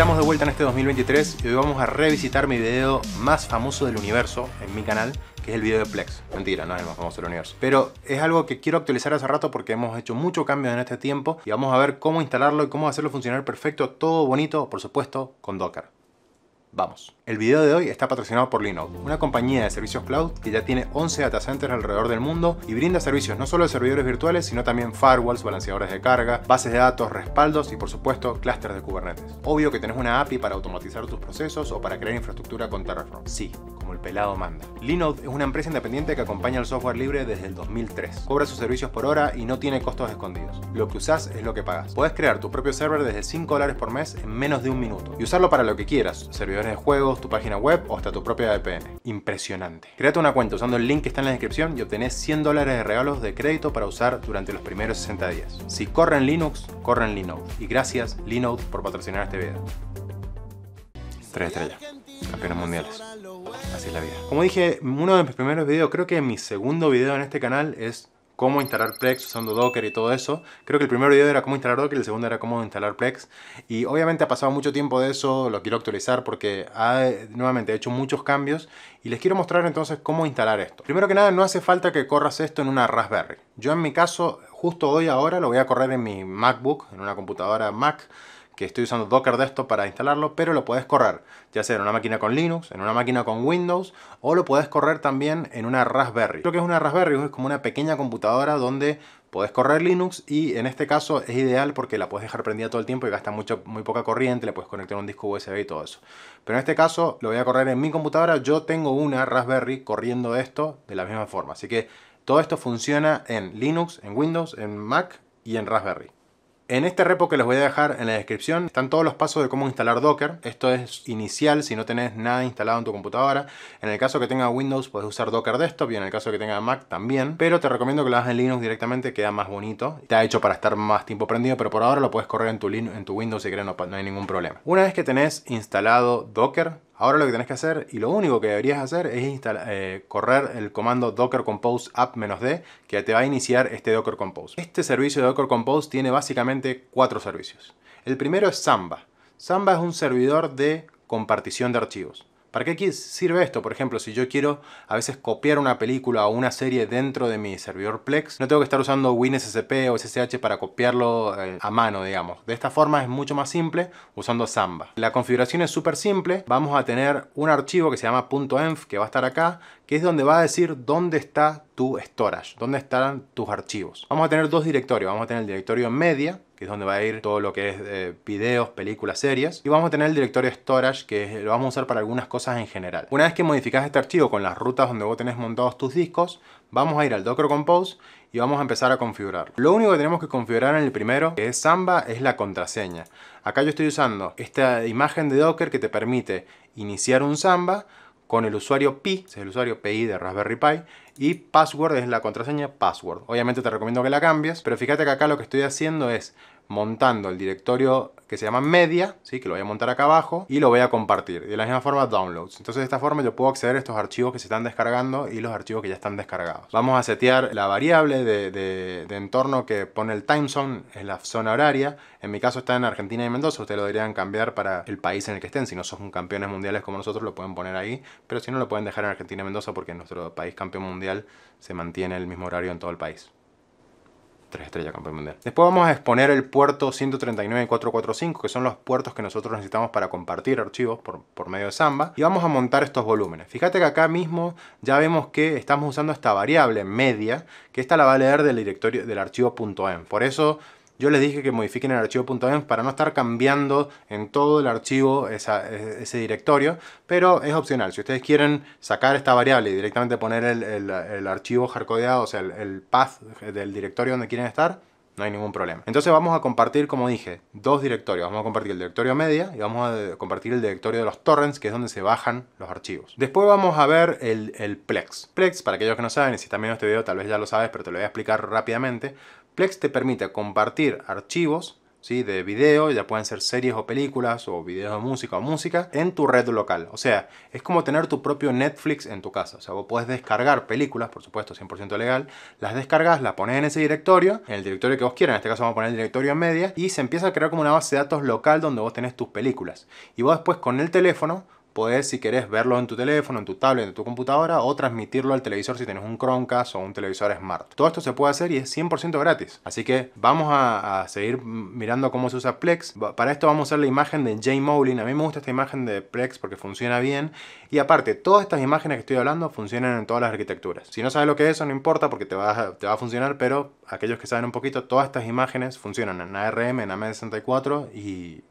Estamos de vuelta en este 2023 y hoy vamos a revisitar mi video más famoso del universo en mi canal, que es el video de Plex. Mentira, no es el más famoso del universo. Pero es algo que quiero actualizar hace rato porque hemos hecho mucho cambio en este tiempo y vamos a ver cómo instalarlo y cómo hacerlo funcionar perfecto, todo bonito, por supuesto, con Docker. Vamos. El video de hoy está patrocinado por Linode, una compañía de servicios cloud que ya tiene 11 data centers alrededor del mundo y brinda servicios no solo de servidores virtuales, sino también firewalls, balanceadores de carga, bases de datos, respaldos y por supuesto clústeres de Kubernetes. Obvio que tenés una API para automatizar tus procesos o para crear infraestructura con Terraform. Sí, como el pelado manda. Linode es una empresa independiente que acompaña el software libre desde el 2003. Cobra sus servicios por hora y no tiene costos escondidos. Lo que usás es lo que pagas. Podés crear tu propio server desde 5 dólares por mes en menos de un minuto y usarlo para lo que quieras, servidores de juegos, tu página web o hasta tu propia VPN. Impresionante. Créate una cuenta usando el link que está en la descripción y obtenés 100 dólares de regalos de crédito para usar durante los primeros 60 días. Si corren Linux, corren Linode. Y gracias Linode por patrocinar este video. Tres estrellas. Campeones mundiales. Así es la vida. Como dije uno de mis primeros videos, creo que mi segundo video en este canal es cómo instalar Plex usando Docker y todo eso. Creo que el primer video era cómo instalar Docker, y el segundo era cómo instalar Plex. Y obviamente ha pasado mucho tiempo de eso, lo quiero actualizar porque ha, nuevamente he hecho muchos cambios y les quiero mostrar entonces cómo instalar esto. Primero que nada, no hace falta que corras esto en una Raspberry. Yo en mi caso, justo hoy ahora, lo voy a correr en mi MacBook, en una computadora Mac que estoy usando Docker de esto para instalarlo, pero lo puedes correr ya sea en una máquina con Linux, en una máquina con Windows o lo puedes correr también en una Raspberry. Lo que es una Raspberry es como una pequeña computadora donde Puedes correr Linux y en este caso es ideal porque la puedes dejar prendida todo el tiempo y gasta mucho, muy poca corriente, le puedes conectar un disco USB y todo eso. Pero en este caso lo voy a correr en mi computadora, yo tengo una Raspberry corriendo esto de la misma forma. Así que todo esto funciona en Linux, en Windows, en Mac y en Raspberry. En este repo que les voy a dejar en la descripción están todos los pasos de cómo instalar Docker. Esto es inicial si no tenés nada instalado en tu computadora. En el caso que tenga Windows puedes usar Docker Desktop y en el caso que tenga Mac también. Pero te recomiendo que lo hagas en Linux directamente, queda más bonito. Te ha hecho para estar más tiempo prendido, pero por ahora lo puedes correr en tu, en tu Windows si querés, no, no hay ningún problema. Una vez que tenés instalado Docker, Ahora lo que tenés que hacer y lo único que deberías hacer es eh, correr el comando docker compose app-d que te va a iniciar este docker compose. Este servicio de docker compose tiene básicamente cuatro servicios. El primero es Samba. Samba es un servidor de compartición de archivos. ¿Para qué sirve esto? Por ejemplo, si yo quiero a veces copiar una película o una serie dentro de mi servidor Plex, no tengo que estar usando WinSSP o SSH para copiarlo eh, a mano, digamos. De esta forma es mucho más simple usando Samba. La configuración es súper simple. Vamos a tener un archivo que se llama .env que va a estar acá, que es donde va a decir dónde está tu storage, dónde estarán tus archivos. Vamos a tener dos directorios, vamos a tener el directorio media, que es donde va a ir todo lo que es eh, videos, películas, series. Y vamos a tener el directorio storage que lo vamos a usar para algunas cosas en general. Una vez que modificas este archivo con las rutas donde vos tenés montados tus discos, vamos a ir al Docker Compose y vamos a empezar a configurar. Lo único que tenemos que configurar en el primero, que es Samba, es la contraseña. Acá yo estoy usando esta imagen de Docker que te permite iniciar un Samba con el usuario PI, es el usuario PI de Raspberry Pi, y password es la contraseña password. Obviamente te recomiendo que la cambies, pero fíjate que acá lo que estoy haciendo es montando el directorio que se llama media, ¿sí? que lo voy a montar acá abajo y lo voy a compartir. De la misma forma, downloads. Entonces de esta forma yo puedo acceder a estos archivos que se están descargando y los archivos que ya están descargados. Vamos a setear la variable de, entorno que pone el time zone, es la zona horaria. En mi caso está en Argentina y Mendoza, ustedes lo deberían cambiar para el país en el que estén. Si no son campeones mundiales como nosotros, lo pueden poner ahí, pero si no, lo pueden dejar en Argentina y Mendoza porque en nuestro país campeón mundial se mantiene el mismo horario en todo el país. 3 estrellas, campeón mundial. Después vamos a exponer el puerto 139 445, que son los puertos que nosotros necesitamos para compartir archivos por, medio de Samba. Y vamos a montar estos volúmenes. Fíjate que acá mismo ya vemos que estamos usando esta variable media, que esta la va a leer del directorio del archivo em. Por eso yo les dije que modifiquen el archivo.env para no estar cambiando en todo el archivo e-, ese directorio, pero es opcional. Si ustedes quieren sacar esta variable y directamente poner el, archivo hardcodeado, o sea, el, path del directorio donde quieren estar, no hay ningún problema. Entonces vamos a compartir, como dije, dos directorios. Vamos a compartir el directorio media y vamos a compartir el directorio de los torrents, que es donde se bajan los archivos. Después vamos a ver el, el Plex. Plex, para aquellos que no saben, y si están viendo este video tal vez ya lo sabes, pero te lo voy a explicar rápidamente. Plex te permite compartir archivos ¿sí? de video, ya pueden ser series o películas, o videos de música o música, en tu red local. O sea, es como tener tu propio Netflix en tu casa. O sea, vos puedes descargar películas, por supuesto, 100% legal, las descargas, las pones en ese directorio, en el directorio que vos quieras, en este caso vamos a poner el directorio en media, y se empieza a crear como una base de datos local donde vos tenés tus películas. Y vos después con el teléfono Puedes, si querés, verlo en tu teléfono, en tu tablet, en tu computadora o transmitirlo al televisor si tienes un Chromecast o un televisor smart. Todo esto se puede hacer y es 100% gratis. Así que vamos a, seguir mirando cómo se usa Plex. Para esto vamos a usar la imagen de Jay Mowlin. A mí me gusta esta imagen de Plex porque funciona bien. Y aparte, todas estas imágenes que estoy hablando funcionan en todas las arquitecturas. Si no sabes lo que es eso, no importa porque te va, a, te va a funcionar, pero aquellos que saben un poquito, todas estas imágenes funcionan en ARM, en AM64 y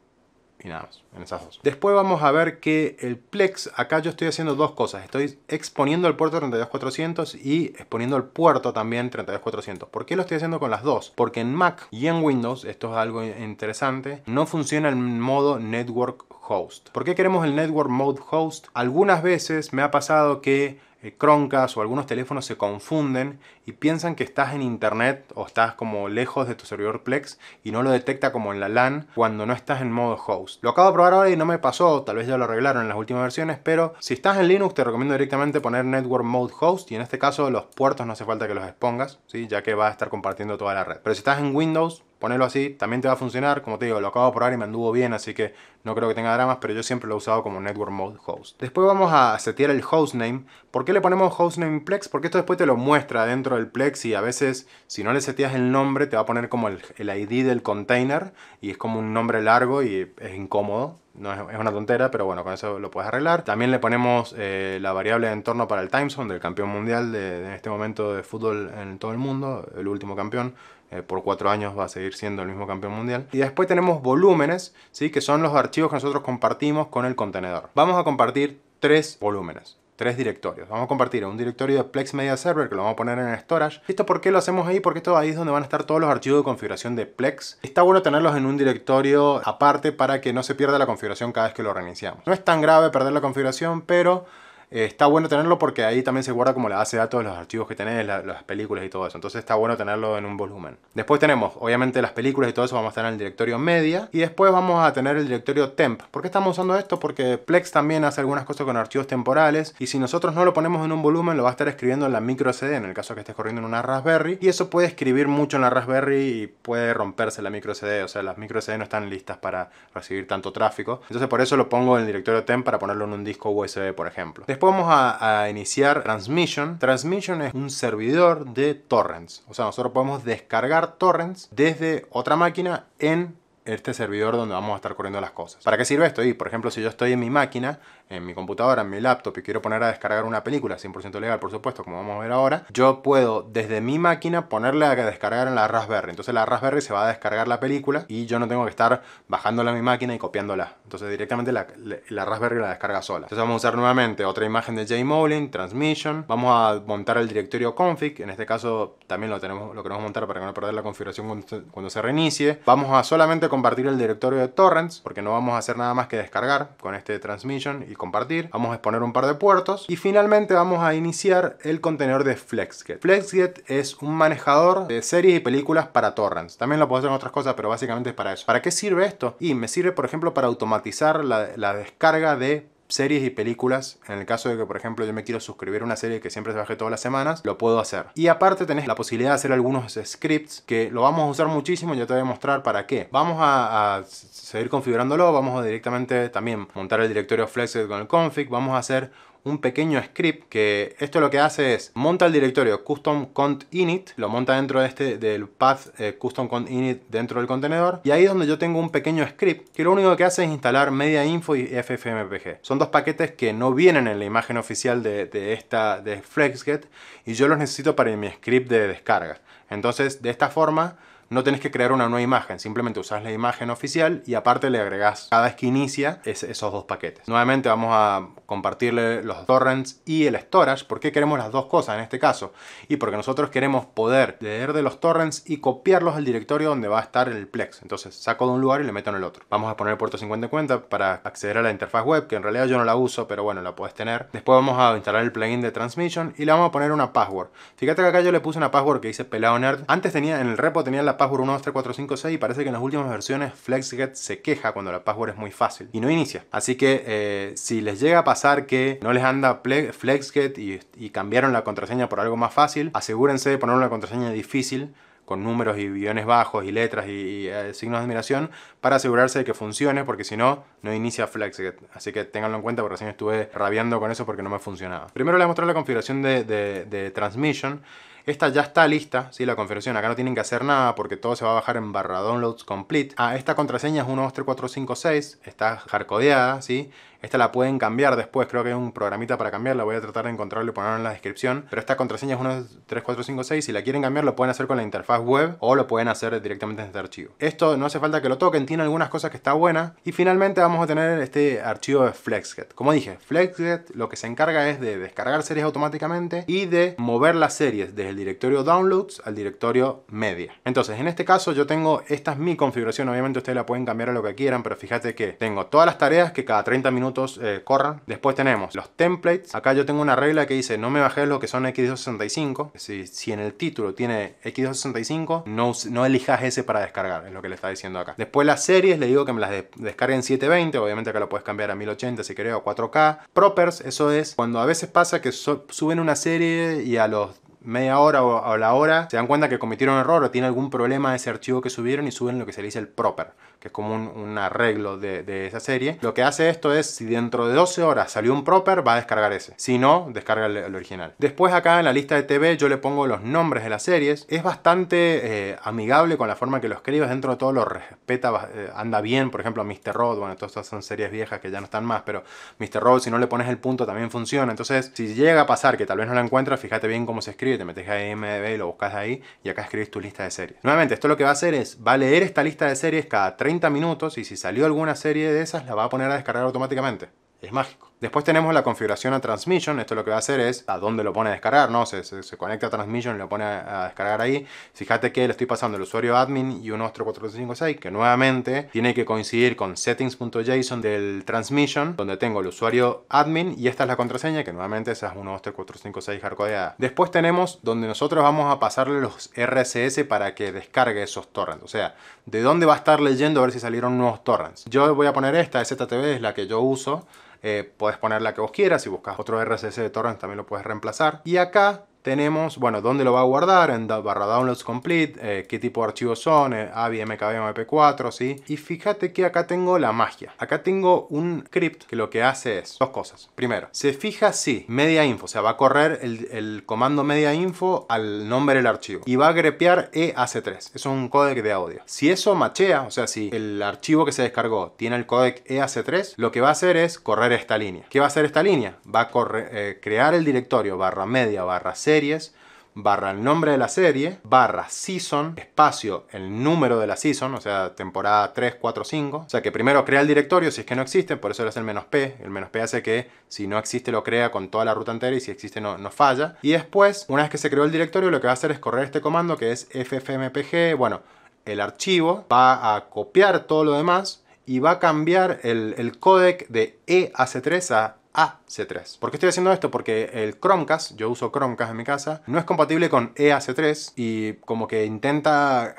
y nada más, en esas dos. Después vamos a ver que el Plex, acá yo estoy haciendo dos cosas. Estoy exponiendo el puerto 32400 y exponiendo el puerto también 32400. ¿Por qué lo estoy haciendo con las dos? Porque en Mac y en Windows, esto es algo interesante, no funciona el modo Network Host. ¿Por qué queremos el Network Mode Host? Algunas veces me ha pasado que eh, croncas o algunos teléfonos se confunden y piensan que estás en internet o estás como lejos de tu servidor Plex y no lo detecta como en la LAN cuando no estás en modo host. Lo acabo de probar ahora y no me pasó, tal vez ya lo arreglaron en las últimas versiones, pero si estás en Linux te recomiendo directamente poner Network Mode Host y en este caso los puertos no hace falta que los expongas, ¿sí? ya que va a estar compartiendo toda la red. Pero si estás en Windows ponelo así, también te va a funcionar. Como te digo, lo acabo de probar y me anduvo bien, así que no creo que tenga dramas, pero yo siempre lo he usado como Network Mode Host. Después vamos a setear el hostname. ¿Por qué le ponemos hostname Plex? Porque esto después te lo muestra dentro del Plex y a veces si no le seteas el nombre te va a poner como el, ID del container y es como un nombre largo y es incómodo. No es, una tontera, pero bueno, con eso lo puedes arreglar. También le ponemos eh, la variable de entorno para el timezone del campeón mundial de, en este momento de fútbol en todo el mundo, el último campeón, eh, por cuatro años va a seguir siendo el mismo campeón mundial. Y después tenemos volúmenes, ¿sí? que son los archivos que nosotros compartimos con el contenedor. Vamos a compartir tres volúmenes tres directorios. Vamos a compartir un directorio de Plex Media Server que lo vamos a poner en el storage. ¿Esto por qué lo hacemos ahí? Porque esto ahí es donde van a estar todos los archivos de configuración de Plex. Está bueno tenerlos en un directorio aparte para que no se pierda la configuración cada vez que lo reiniciamos. No es tan grave perder la configuración, pero eh, está bueno tenerlo porque ahí también se guarda como la base de datos, los archivos que tenés, las películas y todo eso. Entonces está bueno tenerlo en un volumen. Después tenemos, obviamente, las películas y todo eso vamos a estar en el directorio media. Y después vamos a tener el directorio temp. ¿Por qué estamos usando esto? Porque Plex también hace algunas cosas con archivos temporales. Y si nosotros no lo ponemos en un volumen, lo va a estar escribiendo en la micro CD, en el caso que estés corriendo en una Raspberry. Y eso puede escribir mucho en la Raspberry y puede romperse la micro CD. O sea, las micro CD no están listas para recibir tanto tráfico. Entonces por eso lo pongo en el directorio temp para ponerlo en un disco USB, por ejemplo vamos a, iniciar Transmission. Transmission es un servidor de torrents. O sea, nosotros podemos descargar torrents desde otra máquina en este servidor donde vamos a estar corriendo las cosas. ¿Para qué sirve esto? Y, por ejemplo, si yo estoy en mi máquina en mi computadora, en mi laptop y quiero poner a descargar una película 100% legal, por supuesto, como vamos a ver ahora, yo puedo desde mi máquina ponerle a descargar en la Raspberry. Entonces la Raspberry se va a descargar la película y yo no tengo que estar bajándola a mi máquina y copiándola. Entonces directamente la, la Raspberry la descarga sola. Entonces vamos a usar nuevamente otra imagen de JMolin, Transmission. Vamos a montar el directorio config. En este caso también lo, tenemos, lo queremos montar para que no perder la configuración cuando se, reinicie. Vamos a solamente compartir el directorio de torrents porque no vamos a hacer nada más que descargar con este Transmission y compartir. Vamos a exponer un par de puertos y finalmente vamos a iniciar el contenedor de FlexGet. FlexGet es un manejador de series y películas para torrents. También lo puedo hacer en otras cosas, pero básicamente es para eso. ¿Para qué sirve esto? Y me sirve, por ejemplo, para automatizar la, la descarga de series y películas. En el caso de que, por ejemplo, yo me quiero suscribir a una serie que siempre se baje todas las semanas, lo puedo hacer. Y aparte tenés la posibilidad de hacer algunos scripts que lo vamos a usar muchísimo, ya te voy a mostrar para qué. Vamos a, a seguir configurándolo, vamos a directamente también montar el directorio Flexed con el config, vamos a hacer un pequeño script que esto lo que hace es monta el directorio custom cont init, lo monta dentro de este del path eh, custom cont init dentro del contenedor y ahí es donde yo tengo un pequeño script que lo único que hace es instalar media info y ffmpg. Son dos paquetes que no vienen en la imagen oficial de, esta de Flexget y yo los necesito para mi script de descarga, Entonces, de esta forma no tenés que crear una nueva imagen, simplemente usás la imagen oficial y aparte le agregás cada vez que inicia esos dos paquetes. Nuevamente vamos a compartirle los torrents y el storage. porque queremos las dos cosas en este caso? Y porque nosotros queremos poder leer de los torrents y copiarlos al directorio donde va a estar el Plex. Entonces saco de un lugar y le meto en el otro. Vamos a poner el puerto cuenta para acceder a la interfaz web, que en realidad yo no la uso, pero bueno, la puedes tener. Después vamos a instalar el plugin de Transmission y le vamos a poner una password. Fíjate que acá yo le puse una password que dice pelado nerd. Antes tenía en el repo tenía la password 1, 3, 6 y parece que en las últimas versiones FlexGet se queja cuando la password es muy fácil y no inicia. Así que eh, si les llega a pasar que no les anda FlexGet y, cambiaron la contraseña por algo más fácil, asegúrense de poner una contraseña difícil con números y guiones bajos y letras y, eh, signos de admiración para asegurarse de que funcione, porque si no, no inicia FlexGet. Así que tenganlo en cuenta, porque recién estuve rabiando con eso porque no me funcionaba. Primero les voy a mostrar la configuración de, de, de Transmission. Esta ya está lista, ¿sí? la configuración, acá no tienen que hacer nada porque todo se va a bajar en barra downloads complete. Ah, esta contraseña es 123456, está hardcodeada, ¿sí? Esta la pueden cambiar después, creo que hay un programita para cambiarla, voy a tratar de encontrarlo y ponerlo en la descripción. Pero esta contraseña es 13456, si la quieren cambiar lo pueden hacer con la interfaz web o lo pueden hacer directamente en este archivo. Esto no hace falta que lo toquen, tiene algunas cosas que está buena. Y finalmente vamos a tener este archivo de FlexGet. Como dije, FlexGet lo que se encarga es de descargar series automáticamente y de mover las series desde el directorio downloads al directorio media. Entonces, en este caso yo tengo, esta es mi configuración, obviamente ustedes la pueden cambiar a lo que quieran, pero fíjate que tengo todas las tareas que cada 30 minutos eh, corran. Después tenemos los templates. Acá yo tengo una regla que dice no me bajes lo que son X265. Si, en el título tiene X265, no, elijas ese para descargar, es lo que le está diciendo acá. Después las series, le digo que me las descarguen 720, obviamente acá lo puedes cambiar a 1080 si querés o 4K. Propers, eso es cuando a veces pasa que suben una serie y a los media hora o a la hora se dan cuenta que cometieron un error o tiene algún problema ese archivo que subieron y suben lo que se le dice el proper que es como un, arreglo de, esa serie. Lo que hace esto es, si dentro de 12 horas salió un proper, va a descargar ese. Si no, descarga el, original. Después acá en la lista de TV yo le pongo los nombres de las series. Es bastante eh, amigable con la forma que lo escribes, dentro de todo lo respeta, eh, anda bien, por ejemplo, Mr. Road bueno, todas estas son series viejas que ya no están más, pero Mr. Road si no le pones el punto también funciona. Entonces, si llega a pasar que tal vez no la encuentras, fíjate bien cómo se escribe, te metes a IMDb, lo buscas ahí y acá escribes tu lista de series. Nuevamente, esto lo que va a hacer es, va a leer esta lista de series cada 3 minutos y si salió alguna serie de esas la va a poner a descargar automáticamente. Es mágico. Después tenemos la configuración a Transmission, esto lo que va a hacer es a dónde lo pone a descargar, ¿no? Se, conecta a Transmission y lo pone a, descargar ahí. Fíjate que le estoy pasando el usuario admin y un otro 456, que nuevamente tiene que coincidir con settings.json del Transmission, donde tengo el usuario admin y esta es la contraseña que nuevamente esa es 123456 hardcodeada. Después tenemos donde nosotros vamos a pasarle los RSS para que descargue esos torrents, o sea, de dónde va a estar leyendo a ver si salieron nuevos torrents. Yo voy a poner esta, ZTV, es la que yo uso eh, puedes poner la que vos quieras, si buscas otro RSS de torrent también lo puedes reemplazar. Y acá tenemos, bueno, dónde lo va a guardar, en barra downloads complete, eh, qué tipo de archivos son, eh, AVI, MP4, ¿sí? Y fíjate que acá tengo la magia. Acá tengo un script que lo que hace es dos cosas. Primero, se fija si media info, o sea, va a correr el, comando media info al nombre del archivo y va a grepear EAC3. es un codec de audio. Si eso machea, o sea, si el archivo que se descargó tiene el codec EAC3, lo que va a hacer es correr esta línea. ¿Qué va a hacer esta línea? Va a eh, crear el directorio barra media barra C series, barra el nombre de la serie, barra season, espacio, el número de la season, o sea, temporada 3, 4, 5. O sea, que primero crea el directorio si es que no existe, por eso le hace el menos P. El menos P hace que si no existe lo crea con toda la ruta entera y si existe no, falla. Y después, una vez que se creó el directorio, lo que va a hacer es correr este comando que es ffmpg, bueno, el archivo, va a copiar todo lo demás y va a cambiar el, el codec de EAC3 a AC3. ¿Por qué estoy haciendo esto? Porque el Chromecast, yo uso Chromecast en mi casa, no es compatible con EAC3 y como que intenta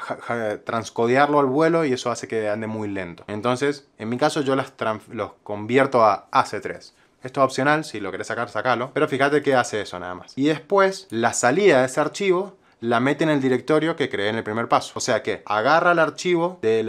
transcodearlo al vuelo y eso hace que ande muy lento. Entonces, en mi caso yo las los convierto a AC3. Esto es opcional, si lo querés sacar, sacalo. Pero fíjate que hace eso nada más. Y después, la salida de ese archivo la mete en el directorio que creé en el primer paso. O sea que agarra el archivo de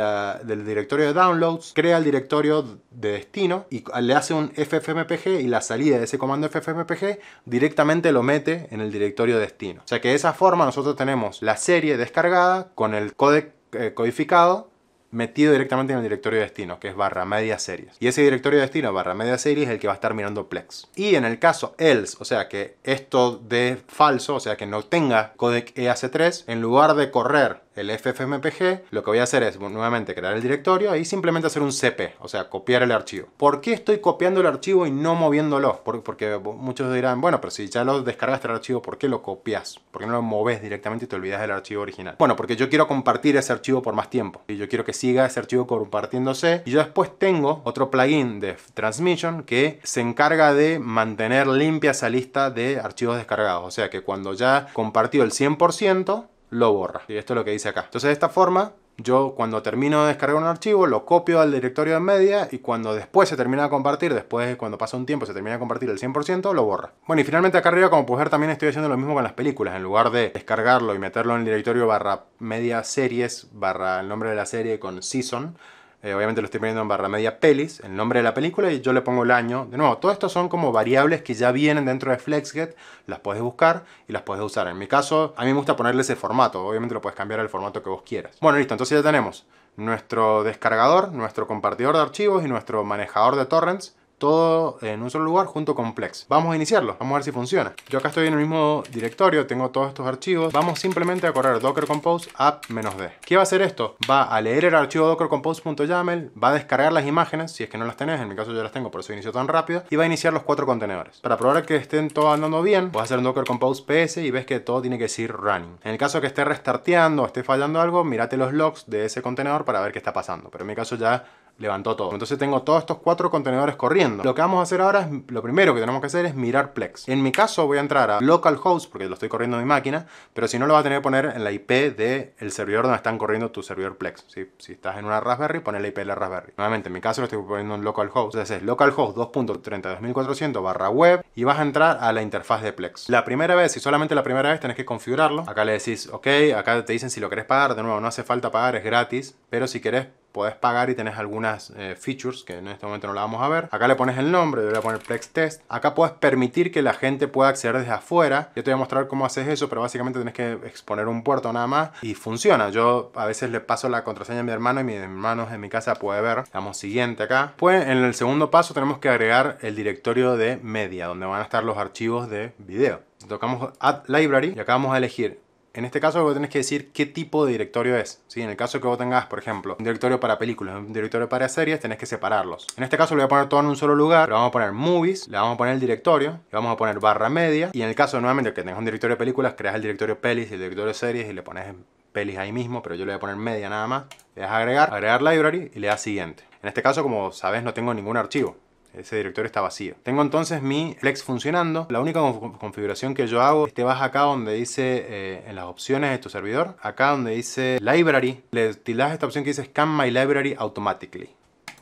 del directorio de downloads, crea el directorio de destino y le hace un ffmpg y la salida de ese comando ffmpg directamente lo mete en el directorio de destino. O sea que de esa forma nosotros tenemos la serie descargada con el codec eh, codificado metido directamente en el directorio de destino, que es barra media series. Y ese directorio de destino barra media series es el que va a estar mirando Plex. Y en el caso else, o sea que esto de falso, o sea que no tenga codec EAC3, en lugar de correr el FFmpg, lo que voy a hacer es nuevamente crear el directorio y simplemente hacer un cp, o sea, copiar el archivo. ¿Por qué estoy copiando el archivo y no moviéndolo? Porque muchos dirán, bueno, pero si ya lo descargas el archivo, ¿por qué lo copias? ¿Por qué no lo moves directamente y te olvidas del archivo original? Bueno, porque yo quiero compartir ese archivo por más tiempo y yo quiero que siga ese archivo compartiéndose y yo después tengo otro plugin de Transmission que se encarga de mantener limpia esa lista de archivos descargados, o sea que cuando ya compartió el 100%, lo borra. Y esto es lo que dice acá. Entonces de esta forma yo cuando termino de descargar un archivo, lo copio al directorio de media y cuando después se termina de compartir, después cuando pasa un tiempo se termina de compartir el 100%, lo borra. Bueno, y finalmente acá arriba, como puedes ver, también estoy haciendo lo mismo con las películas. En lugar de descargarlo y meterlo en el directorio barra media series, barra el nombre de la serie con season, eh, obviamente lo estoy poniendo en barra media pelis, el nombre de la película y yo le pongo el año. De nuevo, todo esto son como variables que ya vienen dentro de FlexGet, las puedes buscar y las puedes usar. En mi caso, a mí me gusta ponerle ese formato, obviamente lo puedes cambiar al formato que vos quieras. Bueno, listo, entonces ya tenemos nuestro descargador, nuestro compartidor de archivos y nuestro manejador de torrents todo en un solo lugar junto con Plex. Vamos a iniciarlo, vamos a ver si funciona. Yo acá estoy en el mismo directorio, tengo todos estos archivos. Vamos simplemente a correr docker compose app-d. ¿Qué va a hacer esto? Va a leer el archivo docker-compose.yaml. va a descargar las imágenes, si es que no las tenés, en mi caso yo las tengo, por eso inicio tan rápido, y va a iniciar los cuatro contenedores. Para probar que estén todos andando bien, vas a hacer docker compose ps y ves que todo tiene que decir running. En el caso que esté restarteando o esté fallando algo, mirate los logs de ese contenedor para ver qué está pasando. Pero en mi caso ya levantó todo. Entonces tengo todos estos cuatro contenedores corriendo. Lo que vamos a hacer ahora es, lo primero que tenemos que hacer es mirar Plex. En mi caso voy a entrar a localhost porque lo estoy corriendo en mi máquina, pero si no lo vas a tener que poner en la IP del el servidor donde están corriendo tu servidor Plex. Si estás en una Raspberry, pon la IP de la Raspberry. Nuevamente, en mi caso lo estoy poniendo en localhost. Entonces es localhost 2.32400 barra web y vas a entrar a la interfaz de Plex. La primera vez, y solamente la primera vez, tenés que configurarlo. Acá le decís, ok, acá te dicen si lo querés pagar. De nuevo, no hace falta pagar, es gratis, pero si querés puedes pagar y tenés algunas eh, features que en este momento no la vamos a ver. Acá le pones el nombre, yo le voy a poner Plex Test. Acá puedes permitir que la gente pueda acceder desde afuera. Yo te voy a mostrar cómo haces eso, pero básicamente tenés que exponer un puerto nada más y funciona. Yo a veces le paso la contraseña a mi hermano y mi hermano en mi casa puede ver. Damos siguiente acá. Pues en el segundo paso tenemos que agregar el directorio de media, donde van a estar los archivos de video. Tocamos Add Library y acá vamos a elegir en este caso vos tenés que decir qué tipo de directorio es. si En el caso que vos tengas, por ejemplo, un directorio para películas, un directorio para series, tenés que separarlos. En este caso lo voy a poner todo en un solo lugar, le vamos a poner movies, le vamos a poner el directorio, le vamos a poner barra media, y en el caso nuevamente que tengas un directorio de películas, creas el directorio pelis y el directorio series y le pones pelis ahí mismo, pero yo le voy a poner media nada más, le das agregar, agregar library y le das siguiente. En este caso, como sabes, no tengo ningún archivo ese directorio está vacío. Tengo entonces mi Plex funcionando. La única configuración que yo hago es te vas acá donde dice eh, en las opciones de tu servidor, acá donde dice Library, le tildas esta opción que dice Scan My Library Automatically.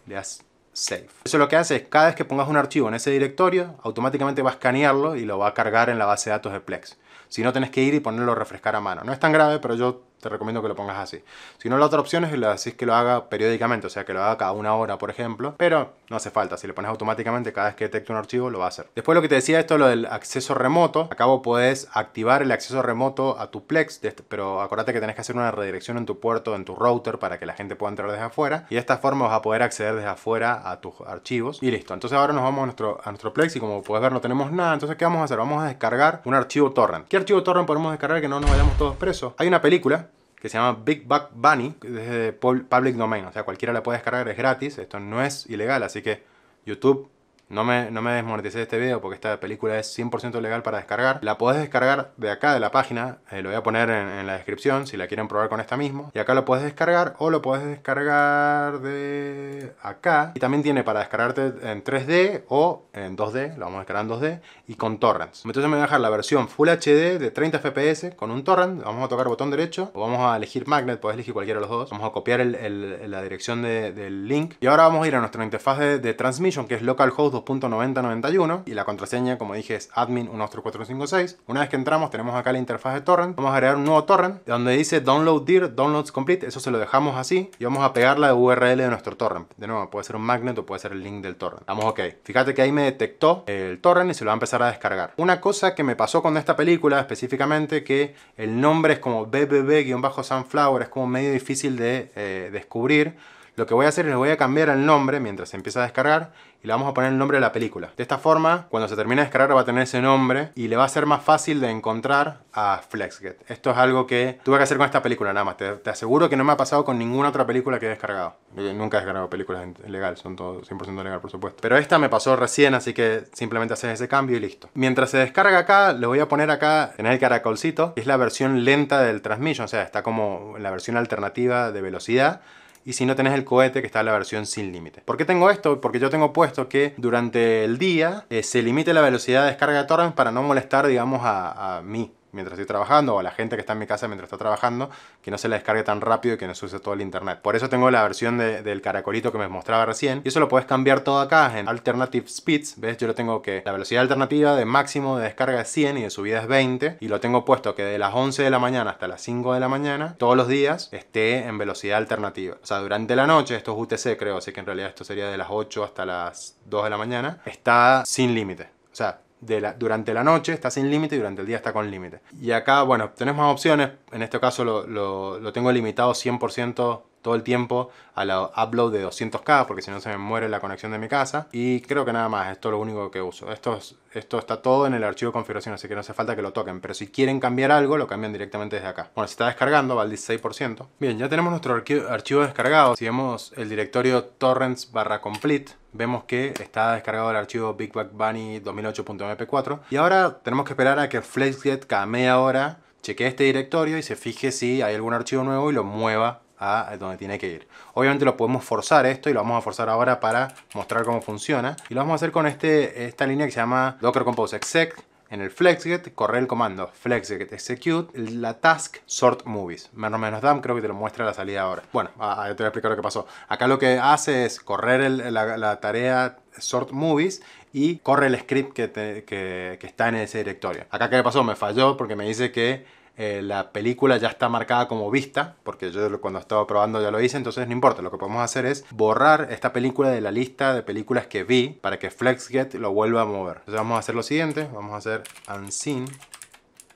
Le das Save. Eso lo que hace es cada vez que pongas un archivo en ese directorio, automáticamente va a escanearlo y lo va a cargar en la base de datos de Plex. Si no, tenés que ir y ponerlo a refrescar a mano. No es tan grave, pero yo te recomiendo que lo pongas así. Si no, la otra opción es que que lo haga periódicamente, o sea, que lo haga cada una hora, por ejemplo, pero no hace falta, si lo pones automáticamente cada vez que detecte un archivo, lo va a hacer. Después lo que te decía esto, lo del acceso remoto, acá vos podés activar el acceso remoto a tu Plex, este, pero acuérdate que tenés que hacer una redirección en tu puerto, en tu router, para que la gente pueda entrar desde afuera, y de esta forma vas a poder acceder desde afuera a tus archivos, y listo. Entonces ahora nos vamos a nuestro, a nuestro Plex, y como puedes ver no tenemos nada, entonces ¿qué vamos a hacer? Vamos a descargar un archivo torrent. ¿Qué archivo torrent podemos descargar que no nos vayamos todos presos? Hay una película que se llama Big Buck Bunny, de Public Domain. O sea, cualquiera la puede descargar, es gratis, esto no es ilegal, así que YouTube no me, no me este video porque esta película es 100% legal para descargar. La podés descargar de acá, de la página. Eh, lo voy a poner en, la descripción si la quieren probar con esta misma. Y acá lo podés descargar o lo podés descargar de acá. Y también tiene para descargarte en 3D o en 2D. Lo vamos a descargar en 2D y con torrents. Entonces me voy a dejar la versión Full HD de 30 FPS con un torrent. Vamos a tocar botón derecho o vamos a elegir magnet. Podés elegir cualquiera de los dos. Vamos a copiar la dirección del link. Y ahora vamos a ir a nuestra interfaz de, de transmission que es localhost 2.9091 y la contraseña, como dije, es admin 12456. Una vez que entramos tenemos acá la interfaz de torrent. Vamos a agregar un nuevo torrent donde dice download dir, downloads complete. Eso se lo dejamos así y vamos a pegar la URL de nuestro torrent. De nuevo, puede ser un magnet o puede ser el link del torrent. Damos OK. Fíjate que ahí me detectó el torrent y se lo va a empezar a descargar. Una cosa que me pasó con esta película específicamente que el nombre es como BBB-Sunflower, es como medio difícil de eh, descubrir lo que voy a hacer es le voy a cambiar el nombre mientras se empieza a descargar y le vamos a poner el nombre de la película. De esta forma, cuando se termine de descargar va a tener ese nombre y le va a ser más fácil de encontrar a FlexGet. Esto es algo que tuve que hacer con esta película nada más. Te, aseguro que no me ha pasado con ninguna otra película que he descargado. Eh, nunca he descargado películas legal, son todo 100% legal por supuesto. Pero esta me pasó recién, así que simplemente haces ese cambio y listo. Mientras se descarga acá, le voy a poner acá en el caracolcito, que es la versión lenta del transmission, o sea, está como la versión alternativa de velocidad y si no tenés el cohete que está la versión sin límite. ¿Por qué tengo esto? Porque yo tengo puesto que durante el día eh, se limite la velocidad de descarga de torrents para no molestar digamos a mí mientras estoy trabajando o a la gente que está en mi casa mientras está trabajando, que no se la descargue tan rápido y que no se use todo el internet. Por eso tengo la versión del caracolito que me mostraba recién y eso lo puedes cambiar todo acá en Alternative Speeds, ¿ves? Yo lo tengo que la velocidad alternativa de máximo de descarga es 100 y de subida es 20 y lo tengo puesto que de las 11 de la mañana hasta las 5 de la mañana, todos los días esté en velocidad alternativa. O sea, durante la noche, esto es UTC creo, así que en realidad esto sería de las 8 hasta las 2 de la mañana, está sin límite. O sea, la, durante la noche está sin límite y durante el día está con límite. Y acá, bueno, tenés más opciones. En este caso lo, lo, lo tengo limitado 100% todo el tiempo a la upload de 200k porque si no se me muere la conexión de mi casa y creo que nada más, esto es lo único que uso esto, esto está todo en el archivo de configuración así que no hace falta que lo toquen, pero si quieren cambiar algo lo cambian directamente desde acá bueno, se está descargando, va al 16% bien, ya tenemos nuestro archivo descargado si vemos el directorio torrents barra complete vemos que está descargado el archivo Big 2008.mp4 y ahora tenemos que esperar a que FlexGet cada media hora chequee este directorio y se fije si hay algún archivo nuevo y lo mueva a donde tiene que ir. Obviamente lo podemos forzar esto y lo vamos a forzar ahora para mostrar cómo funciona. Y lo vamos a hacer con este, esta línea que se llama Docker Compose Exec. En el FlexGet corre el comando FlexGet Execute, la task sort movies. Menos menos dam creo que te lo muestra la salida ahora. Bueno, ah, ah, te voy a explicar lo que pasó. Acá lo que hace es correr la, tarea sort movies y corre el script que, está en ese directorio. Acá qué pasó, me falló porque me dice que eh, la película ya está marcada como vista, porque yo cuando estaba probando ya lo hice, entonces no importa, lo que podemos hacer es borrar esta película de la lista de películas que vi para que FlexGet lo vuelva a mover. Entonces vamos a hacer lo siguiente, vamos a hacer unseen,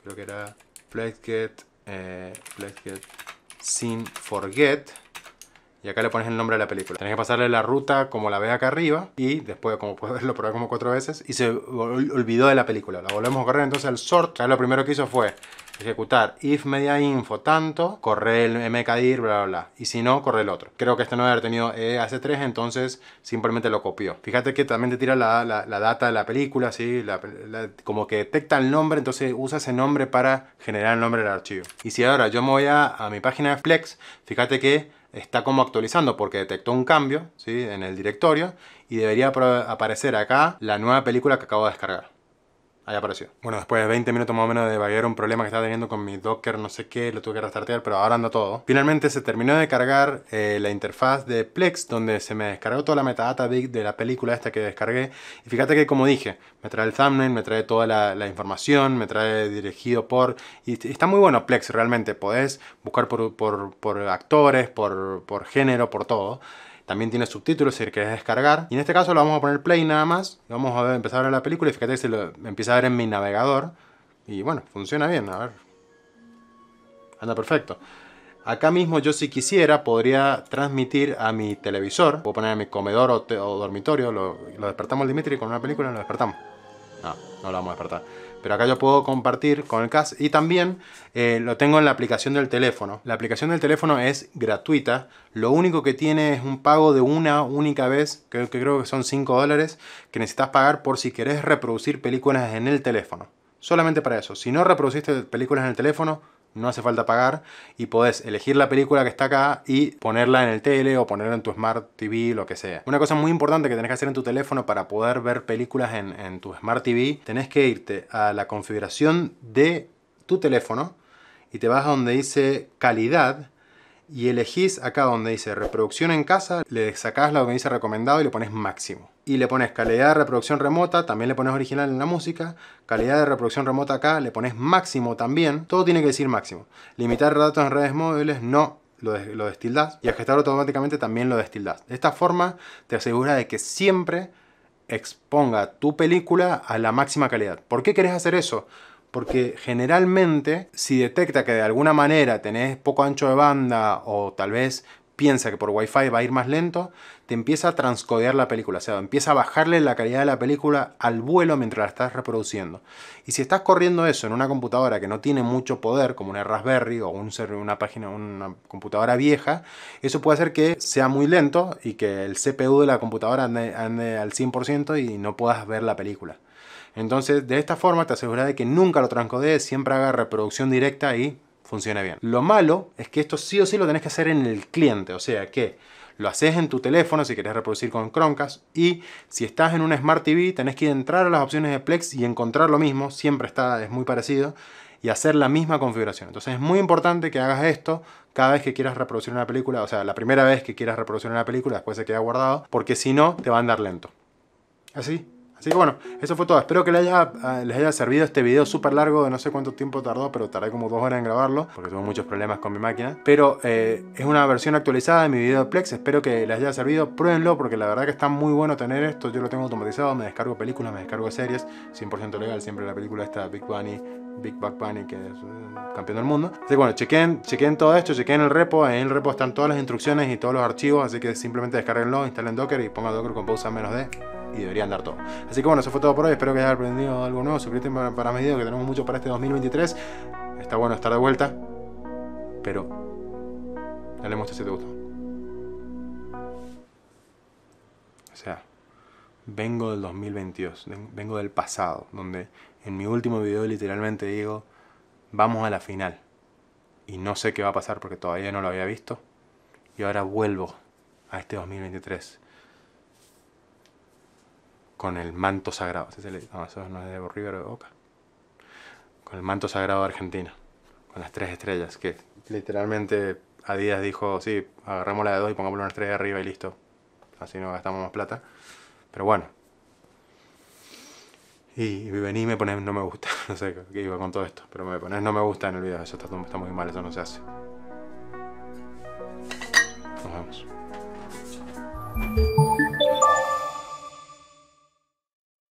creo que era FlexGet, eh, FlexGet sin forget, y acá le pones el nombre de la película. Tenés que pasarle la ruta como la ve acá arriba y después, como puedes lo probé como cuatro veces y se olvidó de la película. La volvemos a correr entonces al sort. Acá lo primero que hizo fue ejecutar if media info tanto, corre el mkdir, bla, bla, bla. Y si no, corre el otro. Creo que este no debe haber tenido EAC3, entonces simplemente lo copió. Fíjate que también te tira la, data de la película, ¿sí? como que detecta el nombre, entonces usa ese nombre para generar el nombre del archivo. Y si ahora yo me voy a, mi página de Flex, fíjate que está como actualizando porque detectó un cambio ¿sí? en el directorio y debería aparecer acá la nueva película que acabo de descargar ahí apareció. Bueno, después de 20 minutos más o menos de vaguear un problema que estaba teniendo con mi Docker, no sé qué, lo tuve que restartear, pero ahora anda todo. Finalmente se terminó de cargar eh, la interfaz de Plex, donde se me descargó toda la metadata de, la película esta que descargué. Y fíjate que, como dije, me trae el thumbnail, me trae toda la, información, me trae dirigido por... está muy bueno Plex, realmente. Podés buscar por, por, por actores, por, por género, por todo. También tiene subtítulos si querés descargar. Y en este caso lo vamos a poner play nada más. Vamos a empezar a ver la película y fíjate que se lo empieza a ver en mi navegador. Y bueno, funciona bien, a ver. Anda perfecto. Acá mismo yo si quisiera podría transmitir a mi televisor. Puedo poner a mi comedor o, dormitorio. Lo, lo despertamos Dimitri con una película, y lo despertamos. No, no lo vamos a despertar pero acá yo puedo compartir con el CAS y también eh, lo tengo en la aplicación del teléfono. La aplicación del teléfono es gratuita, lo único que tiene es un pago de una única vez, que, que creo que son 5 dólares, que necesitas pagar por si querés reproducir películas en el teléfono. Solamente para eso. Si no reproduciste películas en el teléfono, no hace falta pagar y podés elegir la película que está acá y ponerla en el tele o ponerla en tu Smart TV, lo que sea. Una cosa muy importante que tenés que hacer en tu teléfono para poder ver películas en, tu Smart TV, tenés que irte a la configuración de tu teléfono y te vas a donde dice calidad y elegís acá donde dice reproducción en casa, le sacás lo que dice recomendado y le pones máximo. Y le pones calidad de reproducción remota, también le pones original en la música, calidad de reproducción remota acá, le pones máximo también, todo tiene que decir máximo. Limitar datos en redes móviles, no, lo, destildás. Y gestar automáticamente también lo destildás. De esta forma te asegura de que siempre exponga tu película a la máxima calidad. ¿Por qué querés hacer eso? porque generalmente si detecta que de alguna manera tenés poco ancho de banda o tal vez piensa que por Wi-Fi va a ir más lento, te empieza a transcodear la película, o sea, empieza a bajarle la calidad de la película al vuelo mientras la estás reproduciendo. Y si estás corriendo eso en una computadora que no tiene mucho poder, como una Raspberry o un una página, una computadora vieja, eso puede hacer que sea muy lento y que el CPU de la computadora ande al 100% y no puedas ver la película. Entonces, de esta forma te aseguras de que nunca lo transcodees, siempre haga reproducción directa y funcione bien. Lo malo es que esto sí o sí lo tenés que hacer en el cliente, o sea que lo haces en tu teléfono si querés reproducir con Chromecast y si estás en una Smart TV tenés que entrar a las opciones de Plex y encontrar lo mismo, siempre está, es muy parecido y hacer la misma configuración. Entonces es muy importante que hagas esto cada vez que quieras reproducir una película, o sea, la primera vez que quieras reproducir una película, después se queda guardado, porque si no te va a andar lento. Así, Así que bueno, eso fue todo. Espero que les haya, ah, les haya servido este video súper largo. de No sé cuánto tiempo tardó, pero tardé como dos horas en grabarlo. Porque tuve muchos problemas con mi máquina. Pero eh, es una versión actualizada de mi video de Plex. Espero que les haya servido. Pruébenlo porque la verdad que está muy bueno tener esto. Yo lo tengo automatizado. Me descargo películas, me descargo series. 100% legal. Siempre la película está Big Bunny. Big Back Bunny, que es eh, campeón del mundo. Así que bueno, chequen, chequen todo esto, chequen el repo. En el repo están todas las instrucciones y todos los archivos. Así que simplemente descarguenlo, instalen Docker y pongan Docker con pausa menos de y debería dar todo. Así que bueno, eso fue todo por hoy. Espero que hayas aprendido algo nuevo. Suscríbete para, mi video, que tenemos mucho para este 2023. Está bueno estar de vuelta. Pero dale muestra si te gustó. O sea, vengo del 2022, vengo del pasado, donde en mi último video literalmente digo, vamos a la final. Y no sé qué va a pasar porque todavía no lo había visto. Y ahora vuelvo a este 2023 con el manto sagrado. No, es de River de Boca. Con el manto sagrado de Argentina. Con las tres estrellas. Que literalmente a Díaz dijo, sí, agarramos la de dos y pongamos una estrella arriba y listo. Así no gastamos más plata. Pero bueno. Y, vení y me pones no me gusta. No sé qué iba con todo esto. Pero me pones no me gusta en el video. Eso está, está muy mal, eso no se hace. Nos vemos.